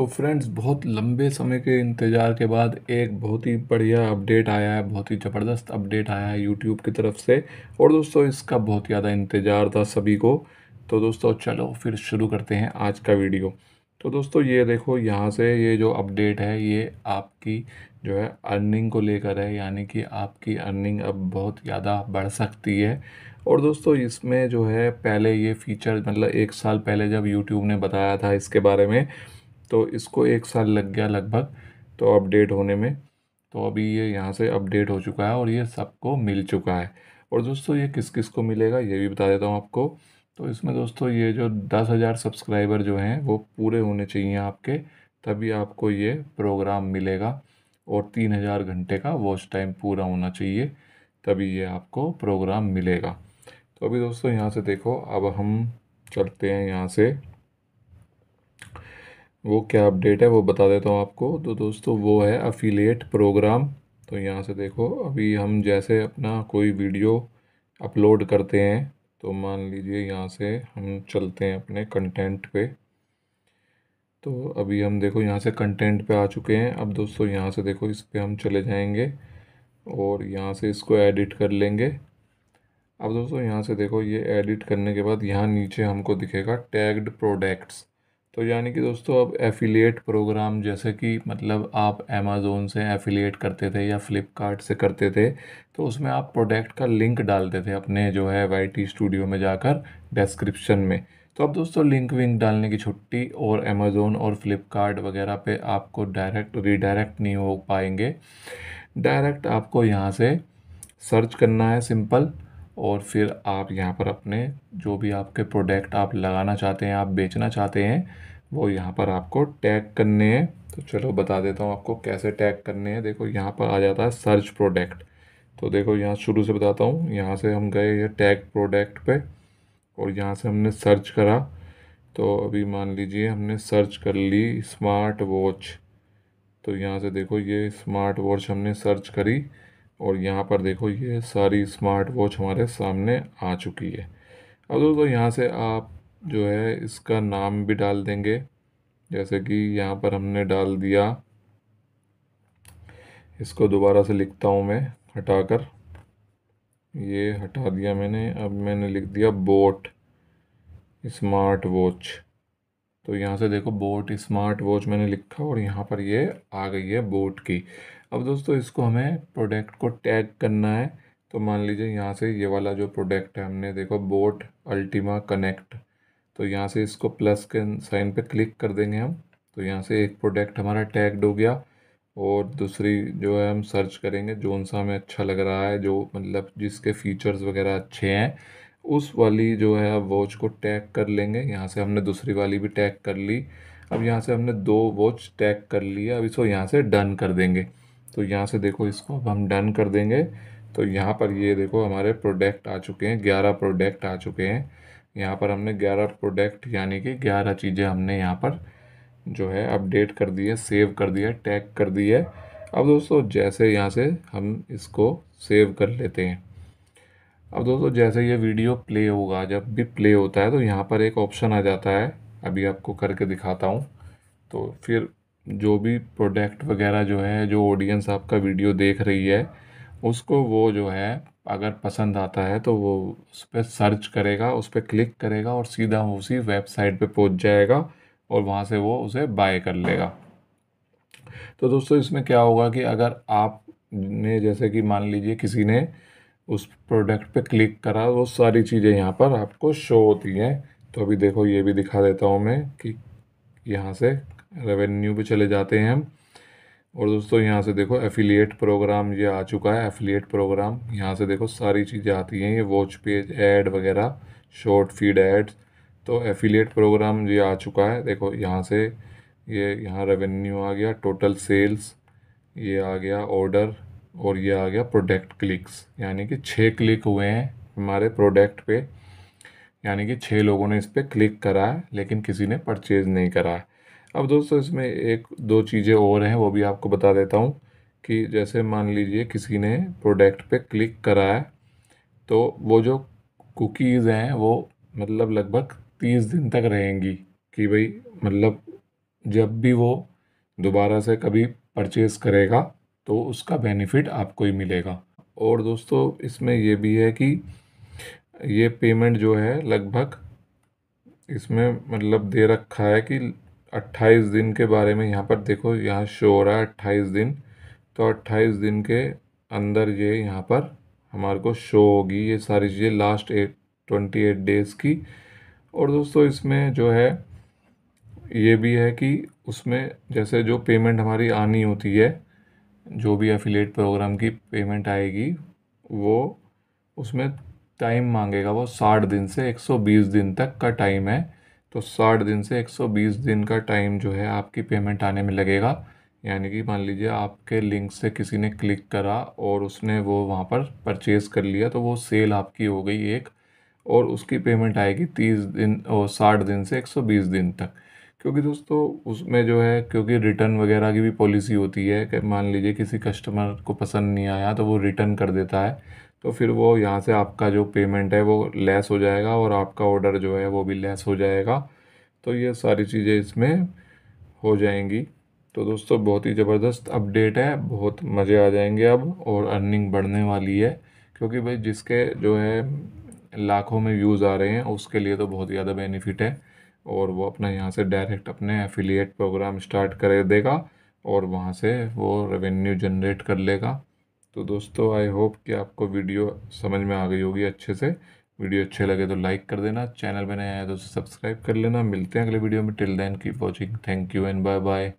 तो फ्रेंड्स बहुत लंबे समय के इंतज़ार के बाद एक बहुत ही बढ़िया अपडेट आया है बहुत ही ज़बरदस्त अपडेट आया है यूट्यूब की तरफ से और दोस्तों इसका बहुत ज़्यादा इंतज़ार था सभी को तो दोस्तों चलो फिर शुरू करते हैं आज का वीडियो तो दोस्तों ये देखो यहाँ से ये जो अपडेट है ये आपकी जो है अर्निंग को लेकर है यानी कि आपकी अर्निंग अब बहुत ज़्यादा बढ़ सकती है और दोस्तों इसमें जो है पहले ये फीचर मतलब एक साल पहले जब यूट्यूब ने बताया था इसके बारे में तो इसको एक साल लग गया लगभग तो अपडेट होने में तो अभी ये यहाँ से अपडेट हो चुका है और ये सबको मिल चुका है और दोस्तों ये किस किस को मिलेगा ये भी बता देता हूँ आपको तो इसमें दोस्तों ये जो दस हज़ार सब्सक्राइबर जो हैं वो पूरे होने चाहिए आपके तभी आपको ये प्रोग्राम मिलेगा और तीन हज़ार घंटे का वॉच टाइम पूरा होना चाहिए तभी ये आपको प्रोग्राम मिलेगा तो अभी दोस्तों यहाँ से देखो अब हम चलते हैं यहाँ से वो क्या अपडेट है वो बता देता हूँ आपको तो दोस्तों वो है अफिलेट प्रोग्राम तो यहाँ से देखो अभी हम जैसे अपना कोई वीडियो अपलोड करते हैं तो मान लीजिए यहाँ से हम चलते हैं अपने कंटेंट पे तो अभी हम देखो यहाँ से कंटेंट पे आ चुके हैं अब दोस्तों यहाँ से देखो इस पर हम चले जाएंगे और यहाँ से इसको एडिट कर लेंगे अब दोस्तों यहाँ से देखो ये एडिट करने के बाद यहाँ नीचे हमको दिखेगा टैग्ड प्रोडक्ट्स तो यानी कि दोस्तों अब एफिलिएट प्रोग्राम जैसे कि मतलब आप अमेज़ोन से एफिलिएट करते थे या फ्लिपकार्ट से करते थे तो उसमें आप प्रोडक्ट का लिंक डालते थे अपने जो है वाई स्टूडियो में जाकर डिस्क्रिप्शन में तो अब दोस्तों लिंक विंक डालने की छुट्टी और अमेज़ोन और फ्लिपकार्ट वगैरह पे आपको डायरेक्ट रीडायरेक्ट नहीं हो पाएंगे डायरेक्ट आपको यहाँ से सर्च करना है सिंपल और फिर आप यहाँ पर अपने जो भी आपके प्रोडक्ट आप लगाना चाहते हैं आप बेचना चाहते हैं वो यहाँ पर आपको टैग करने हैं तो चलो बता देता हूँ आपको कैसे टैग करने हैं देखो यहाँ पर आ जाता है सर्च प्रोडक्ट तो देखो यहाँ शुरू से बताता हूँ यहाँ से हम गए ये टैग प्रोडक्ट पे और यहाँ से हमने सर्च करा तो अभी मान लीजिए हमने सर्च कर ली स्मार्ट वॉच तो यहाँ से देखो ये स्मार्ट वॉच हमने सर्च करी और यहाँ पर देखो ये सारी स्मार्ट वॉच हमारे सामने आ चुकी है अब दोस्तों यहाँ से आप जो है इसका नाम भी डाल देंगे जैसे कि यहाँ पर हमने डाल दिया इसको दोबारा से लिखता हूँ मैं हटाकर ये हटा दिया मैंने अब मैंने लिख दिया बोट स्मार्ट वॉच तो यहाँ से देखो बोट स्मार्ट वॉच मैंने लिखा और यहाँ पर ये आ गई है बोट की अब दोस्तों इसको हमें प्रोडक्ट को टैग करना है तो मान लीजिए यहाँ से ये वाला जो प्रोडक्ट है हमने देखो बोट अल्टीमा कनेक्ट तो यहाँ से इसको प्लस के साइन पे क्लिक कर देंगे हम तो यहाँ से एक प्रोडक्ट हमारा टैग्ड हो गया और दूसरी जो है हम सर्च करेंगे जो सा हमें अच्छा लग रहा है जो मतलब जिसके फीचर्स वगैरह अच्छे हैं उस वाली जो है वॉच को टैग कर लेंगे यहाँ से हमने दूसरी वाली भी टैग कर ली अब यहाँ से हमने दो वॉच टैग कर लिया अब इसको यहाँ से डन कर देंगे तो यहाँ से देखो इसको अब हम डन कर देंगे तो यहाँ पर ये देखो हमारे प्रोडक्ट आ चुके हैं ग्यारह प्रोडक्ट आ चुके हैं यहाँ पर हमने ग्यारह प्रोडक्ट यानी कि ग्यारह चीज़ें हमने यहाँ पर जो है अपडेट कर दी है सेव कर दिया टैग कर दिया है अब दोस्तों जैसे यहाँ से हम इसको सेव कर लेते हैं अब दोस्तों जैसे ये वीडियो प्ले होगा जब भी प्ले होता है तो यहाँ पर एक ऑप्शन आ जाता है अभी आपको करके दिखाता हूँ तो फिर जो भी प्रोडक्ट वगैरह जो है जो ऑडियंस आपका वीडियो देख रही है उसको वो जो है अगर पसंद आता है तो वो उस पर सर्च करेगा उस पर क्लिक करेगा और सीधा उसी वेबसाइट पे पहुंच जाएगा और वहाँ से वो उसे बाय कर लेगा तो दोस्तों इसमें क्या होगा कि अगर आपने जैसे कि मान लीजिए किसी ने उस प्रोडक्ट पे क्लिक करा वो सारी चीज़ें यहाँ पर आपको शो होती हैं तो अभी देखो ये भी दिखा देता हूँ मैं कि यहाँ से रेवेन्यू पे चले जाते हैं हम और दोस्तों यहाँ से देखो एफिलिएट प्रोग्राम ये आ चुका है एफिलिएट प्रोग्राम यहाँ से देखो सारी चीज़ें आती हैं ये वॉच पेज ऐड वगैरह शॉर्ट फीड एड्स तो एफिलिएट प्रोग्राम ये आ चुका है देखो यहाँ से ये यहाँ रेवेन्यू आ गया टोटल सेल्स ये आ गया ऑर्डर और ये आ गया प्रोडक्ट क्लिक्स यानी कि छः क्लिक हुए हैं हमारे प्रोडक्ट पे यानी कि छः लोगों ने इस पर क्लिक करा है लेकिन किसी ने परचेज़ नहीं करा है अब दोस्तों इसमें एक दो चीज़ें और हैं वो भी आपको बता देता हूँ कि जैसे मान लीजिए किसी ने प्रोडक्ट पे क्लिक करा है तो वो जो कुकीज़ हैं वो मतलब लगभग तीस दिन तक रहेंगी कि भाई मतलब जब भी वो दोबारा से कभी परचेज़ करेगा तो उसका बेनिफिट आपको ही मिलेगा और दोस्तों इसमें यह भी है कि ये पेमेंट जो है लगभग इसमें मतलब दे रखा है कि अट्ठाईस दिन के बारे में यहाँ पर देखो यहाँ शो हो रहा है अट्ठाईस दिन तो अट्ठाईस दिन के अंदर ये यहाँ पर हमारे को शो होगी ये सारी चीज़ें last eight twenty eight days की और दोस्तों इसमें जो है ये भी है कि उसमें जैसे जो पेमेंट हमारी आनी होती है जो भी एफिलेट प्रोग्राम की पेमेंट आएगी वो उसमें टाइम मांगेगा वो साठ दिन से एक सौ बीस दिन तक का टाइम है तो साठ दिन से एक सौ बीस दिन का टाइम जो है आपकी पेमेंट आने में लगेगा यानी कि मान लीजिए आपके लिंक से किसी ने क्लिक करा और उसने वो वहाँ पर परचेज़ कर लिया तो वो सेल आपकी हो गई एक और उसकी पेमेंट आएगी तीस दिन और साठ दिन से एक सौ बीस दिन तक क्योंकि दोस्तों उसमें जो है क्योंकि रिटर्न वगैरह की भी पॉलिसी होती है कि मान लीजिए किसी कस्टमर को पसंद नहीं आया तो वो रिटर्न कर देता है तो फिर वो यहाँ से आपका जो पेमेंट है वो लेस हो जाएगा और आपका ऑर्डर जो है वो भी लेस हो जाएगा तो ये सारी चीज़ें इसमें हो जाएंगी तो दोस्तों बहुत ही ज़बरदस्त अपडेट है बहुत मज़े आ जाएंगे अब और अर्निंग बढ़ने वाली है क्योंकि भाई जिसके जो है लाखों में व्यूज़ आ रहे हैं उसके लिए तो बहुत ज़्यादा बेनिफिट है और वो अपना यहाँ से डायरेक्ट अपने एफिलिएट प्रोग्राम स्टार्ट कर देगा और वहाँ से वो रेवेन्यू जनरेट कर लेगा तो दोस्तों आई होप कि आपको वीडियो समझ में आ गई होगी अच्छे से वीडियो अच्छे लगे तो लाइक कर देना चैनल पर नया आया तो सब्सक्राइब कर लेना मिलते हैं अगले वीडियो में till then keep watching thank you and bye bye